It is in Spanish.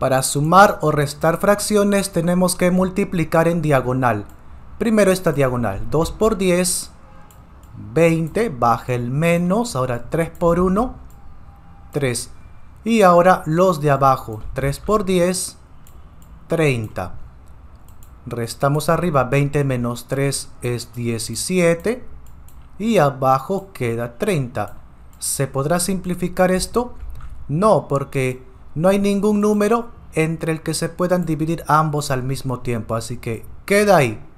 Para sumar o restar fracciones tenemos que multiplicar en diagonal. Primero esta diagonal, 2 por 10, 20, baja el menos, ahora 3 por 1, 3. Y ahora los de abajo, 3 por 10, 30. Restamos arriba, 20 menos 3 es 17 y abajo queda 30. ¿Se podrá simplificar esto? No, porque no hay ningún número entre el que se puedan dividir ambos al mismo tiempo, así que queda ahí.